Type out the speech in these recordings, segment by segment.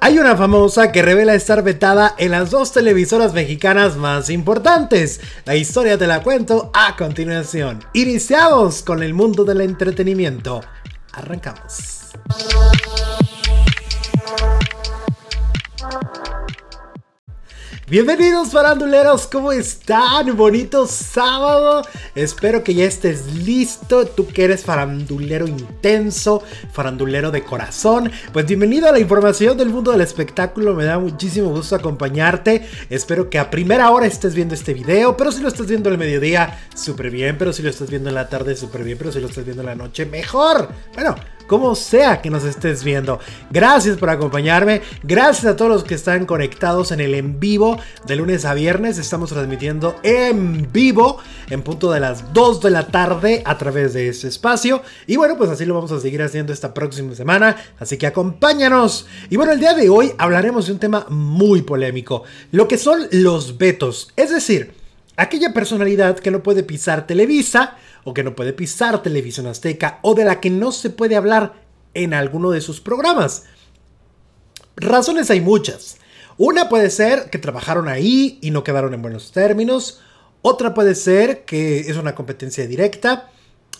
Hay una famosa que revela estar vetada en las dos televisoras mexicanas más importantes. La historia te la cuento a continuación. Iniciamos con el mundo del entretenimiento. Arrancamos. Bienvenidos faranduleros, ¿cómo están? Bonito sábado. Espero que ya estés listo, tú que eres farandulero intenso, farandulero de corazón. Pues bienvenido a la información del mundo del espectáculo, me da muchísimo gusto acompañarte. Espero que a primera hora estés viendo este video, pero si lo estás viendo al mediodía, súper bien, pero si lo estás viendo en la tarde, súper bien, pero si lo estás viendo en la noche, mejor. Bueno, como sea que nos estés viendo. Gracias por acompañarme, gracias a todos los que están conectados en el en vivo de lunes a viernes. Estamos transmitiendo en vivo en punto de las 2 de la tarde a través de este espacio. Y bueno, pues así lo vamos a seguir haciendo esta próxima semana, así que acompáñanos. Y bueno, el día de hoy hablaremos de un tema muy polémico, lo que son los vetos, es decir, Aquella personalidad que no puede pisar Televisa o que no puede pisar Televisión Azteca o de la que no se puede hablar en alguno de sus programas. Razones hay muchas. Una puede ser que trabajaron ahí y no quedaron en buenos términos. Otra puede ser que es una competencia directa.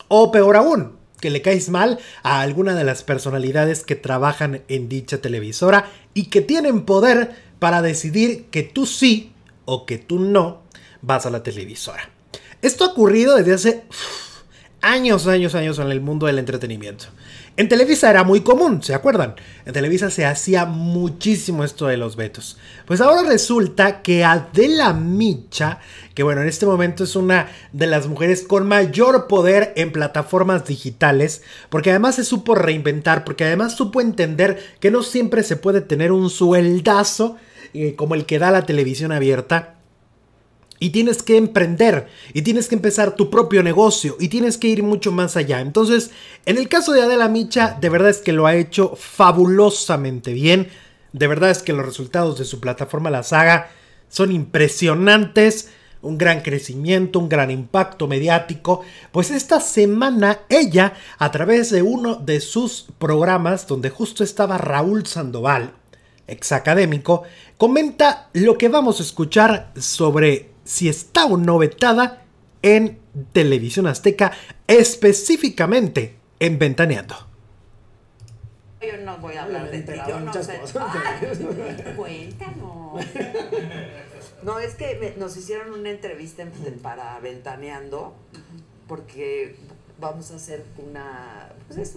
O peor aún, que le caes mal a alguna de las personalidades que trabajan en dicha televisora y que tienen poder para decidir que tú sí o que tú no vas a la televisora. Esto ha ocurrido desde hace años, años, años en el mundo del entretenimiento. En Televisa era muy común, ¿se acuerdan? En Televisa se hacía muchísimo esto de los vetos. Pues ahora resulta que Adela Micha, que bueno, en este momento es una de las mujeres con mayor poder en plataformas digitales, porque además se supo reinventar, porque además supo entender que no siempre se puede tener un sueldazo eh, como el que da la televisión abierta y tienes que emprender, y tienes que empezar tu propio negocio, y tienes que ir mucho más allá. Entonces, en el caso de Adela Micha, de verdad es que lo ha hecho fabulosamente bien. De verdad es que los resultados de su plataforma La Saga son impresionantes. Un gran crecimiento, un gran impacto mediático. Pues esta semana ella, a través de uno de sus programas, donde justo estaba Raúl Sandoval, ex académico comenta lo que vamos a escuchar sobre si está o no vetada en Televisión Azteca, específicamente en Ventaneando. Yo no voy a hablar de ti, yo no sé. cuéntanos. No, es que nos hicieron una entrevista para Ventaneando, porque vamos a hacer una. Pues es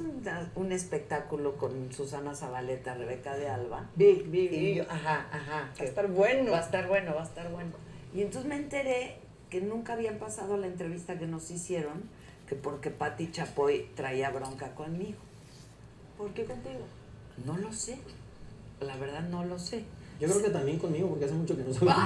un, espectáculo con Susana Zabaleta, Rebeca de Alba. Vi, vi, ajá, ajá. Va a estar bueno. Va a estar bueno, va a estar bueno. Y entonces me enteré que nunca habían pasado la entrevista que nos hicieron, que porque Patti Chapoy traía bronca conmigo. ¿Por qué contigo? No lo sé. La verdad no lo sé. Yo creo que también conmigo, porque hace mucho que no sabemos.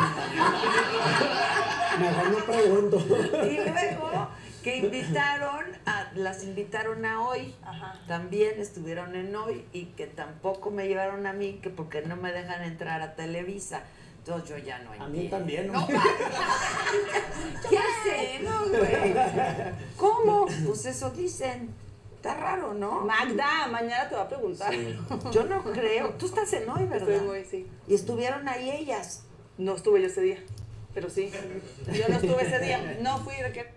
mejor no pregunto. Y luego que invitaron, a, las invitaron a hoy, Ajá. también estuvieron en hoy, y que tampoco me llevaron a mí, que porque no me dejan entrar a Televisa. Entonces yo ya no entiendo. A mí también. ¿no? ¿Qué, hacen? hacemos, güey? ¿Cómo? Pues eso dicen. Está raro, ¿no? Magda, mañana te va a preguntar. Yo no creo. Tú estás en hoy, ¿verdad? Estoy en hoy, sí. ¿Y estuvieron ahí ellas? No estuve yo ese día, pero sí. Yo no estuve ese día. No fui, de qué.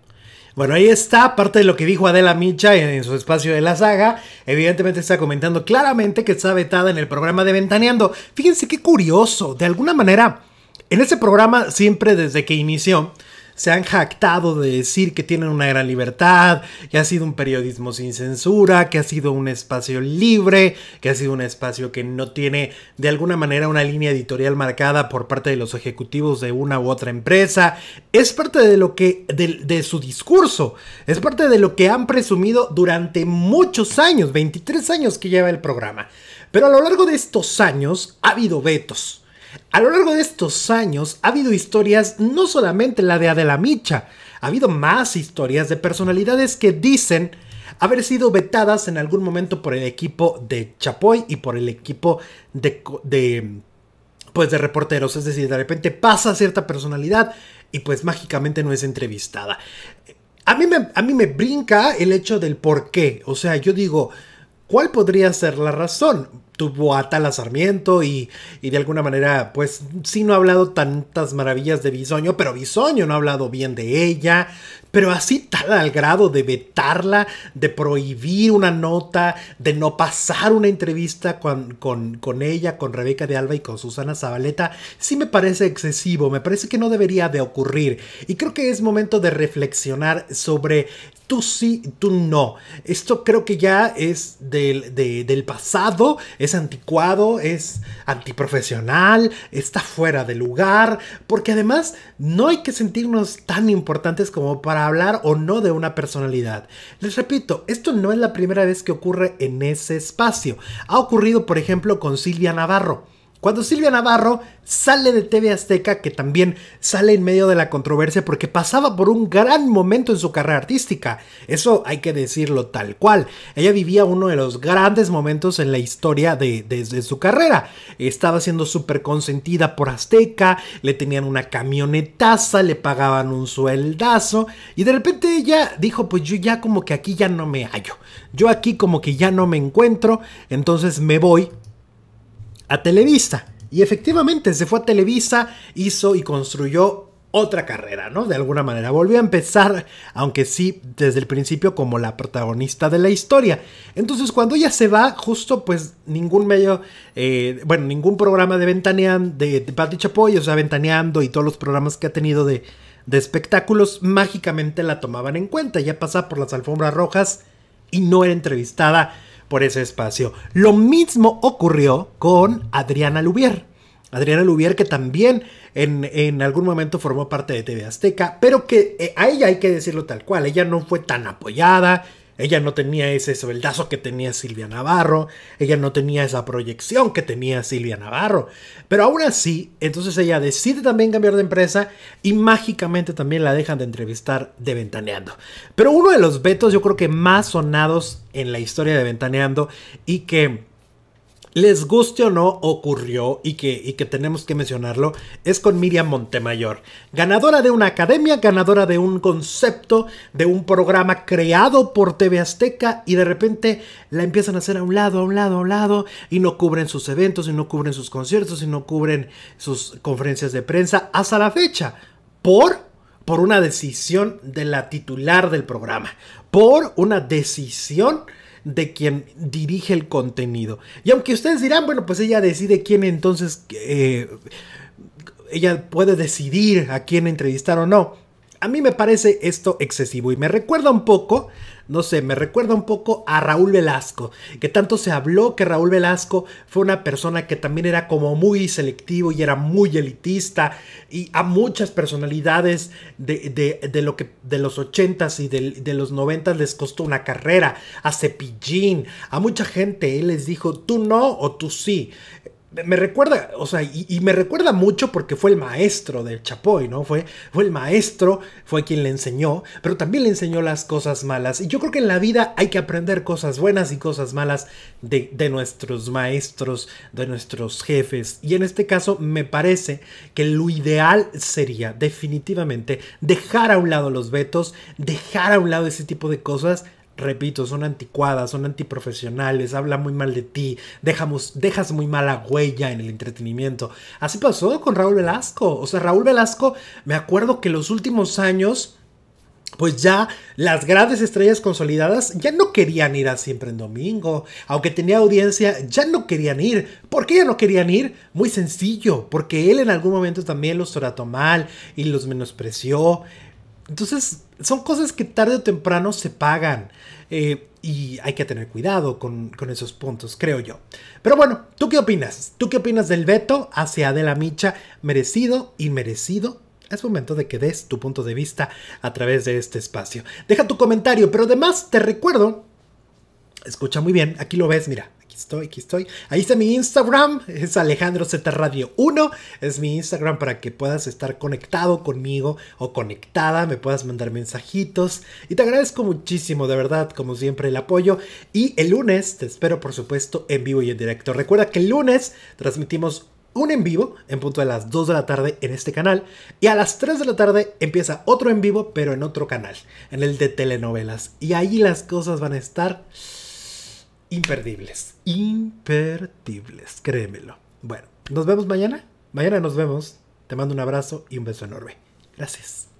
Bueno, ahí está, parte de lo que dijo Adela Micha en, en, su espacio de la saga, evidentemente está comentando claramente que está vetada en el programa de Ventaneando. Fíjense qué curioso, de alguna manera, en ese programa siempre desde que inició, se han jactado de decir que tienen una gran libertad, que ha sido un periodismo sin censura, que ha sido un espacio libre, que ha sido un espacio que no tiene de alguna manera una línea editorial marcada por parte de los ejecutivos de una u otra empresa. Es parte de lo que, de su discurso, es parte de lo que han presumido durante muchos años, 23 años que lleva el programa. Pero a lo largo de estos años ha habido vetos. A lo largo de estos años ha habido historias, no solamente la de Adela Micha, ha habido más historias de personalidades que dicen haber sido vetadas en algún momento por el equipo de Chapoy y por el equipo de, pues de reporteros, es decir, de repente pasa cierta personalidad y pues mágicamente no es entrevistada. A mí me, a mí me brinca el hecho del por qué, o sea, yo digo, ¿cuál podría ser la razón? tuvo a tal Sarmiento y, de alguna manera, pues sí no ha hablado tantas maravillas de Bisoño, pero Bisoño no ha hablado bien de ella, pero así tal al grado de vetarla, de prohibir una nota, de no pasar una entrevista con, con, ella, con Rebeca de Alba y con Susana Zabaleta, sí me parece excesivo, me parece que no debería de ocurrir y creo que es momento de reflexionar sobre tú sí, tú no. Esto creo que ya es del, del pasado, es anticuado, es antiprofesional, está fuera de lugar, porque además no hay que sentirnos tan importantes como para hablar o no de una personalidad. Les repito, esto no es la primera vez que ocurre en ese espacio. Ha ocurrido, por ejemplo, con Silvia Navarro cuando Silvia Navarro sale de TV Azteca, que también sale en medio de la controversia porque pasaba por un gran momento en su carrera artística. Eso hay que decirlo tal cual. Ella vivía uno de los grandes momentos en la historia de, su carrera. Estaba siendo súper consentida por Azteca, le tenían una camionetaza, le pagaban un sueldazo y de repente ella dijo, pues yo ya como que aquí ya no me hallo. Yo aquí como que ya no me encuentro, entonces me voy a Televisa. Y efectivamente se fue a Televisa, hizo y construyó otra carrera, ¿no? De alguna manera. Volvió a empezar, aunque sí desde el principio como la protagonista de la historia. Entonces cuando ella se va, justo pues ningún medio, eh, bueno, ningún programa de Ventaneando de, de Patti Chapoy, o sea, Ventaneando y todos los programas que ha tenido de, de espectáculos, mágicamente la tomaban en cuenta. Ya pasaba por las alfombras rojas y no era entrevistada por ese espacio. Lo mismo ocurrió con Adriana Lubier. Adriana Lubier, que también en, algún momento formó parte de TV Azteca, pero que eh, a ella hay que decirlo tal cual, ella no fue tan apoyada, ella no tenía ese sueldazo que tenía Silvia Navarro, ella no tenía esa proyección que tenía Silvia Navarro. Pero aún así, entonces ella decide también cambiar de empresa y mágicamente también la dejan de entrevistar de Ventaneando. Pero uno de los vetos yo creo que más sonados en la historia de Ventaneando y que les guste o no, ocurrió y que, que tenemos que mencionarlo, es con Miriam Montemayor, ganadora de una academia, ganadora de un concepto, de un programa creado por TV Azteca y de repente la empiezan a hacer a un lado, a un lado, a un lado y no cubren sus eventos y no cubren sus conciertos y no cubren sus conferencias de prensa hasta la fecha. Por por una decisión de la titular del programa, por una decisión de quien dirige el contenido. Y aunque ustedes dirán, bueno, pues ella decide quién entonces, eh, ella puede decidir a quién entrevistar o no. A mí me parece esto excesivo y me recuerda un poco no sé, me recuerda un poco a Raúl Velasco, que tanto se habló que Raúl Velasco fue una persona que también era como muy selectivo y era muy elitista y a muchas personalidades de, lo que de los ochentas y de, de los noventas les costó una carrera, a Cepillín, a mucha gente, él les dijo, tú no o tú sí me recuerda, o sea, y, me recuerda mucho porque fue el maestro del Chapoy, ¿no? Fue, fue el maestro, fue quien le enseñó, pero también le enseñó las cosas malas. Y yo creo que en la vida hay que aprender cosas buenas y cosas malas de, de nuestros maestros, de nuestros jefes. Y en este caso me parece que lo ideal sería definitivamente dejar a un lado los vetos, dejar a un lado ese tipo de cosas repito, son anticuadas, son antiprofesionales, habla muy mal de ti, dejas muy mala huella en el entretenimiento. Así pasó con Raúl Velasco. O sea, Raúl Velasco, me acuerdo que los últimos años, pues ya las grandes estrellas consolidadas ya no querían ir a siempre en domingo. Aunque tenía audiencia, ya no querían ir. ¿Por qué ya no querían ir? Muy sencillo, porque él en algún momento también los trató mal y los menospreció. Entonces, son cosas que tarde o temprano se pagan. Eh, y hay que tener cuidado con, esos puntos, creo yo. Pero bueno, ¿tú qué opinas? ¿Tú qué opinas del veto hacia Adela Micha? Merecido, y merecido. Es momento de que des tu punto de vista a través de este espacio. Deja tu comentario, pero además te recuerdo, escucha muy bien, aquí lo ves, mira, estoy, aquí estoy. Ahí está mi Instagram, es Alejandro Z Radio 1, es mi Instagram para que puedas estar conectado conmigo o conectada, me puedas mandar mensajitos. Y te agradezco muchísimo, de verdad, como siempre, el apoyo. Y el lunes te espero, por supuesto, en vivo y en directo. Recuerda que el lunes transmitimos un en vivo en punto de las 2 de la tarde en este canal y a las 3 de la tarde empieza otro en vivo pero en otro canal, en el de telenovelas y ahí las cosas van a estar imperdibles. Imperdibles, créemelo. Bueno, nos vemos mañana. Mañana nos vemos. Te mando un abrazo y un beso enorme. Gracias.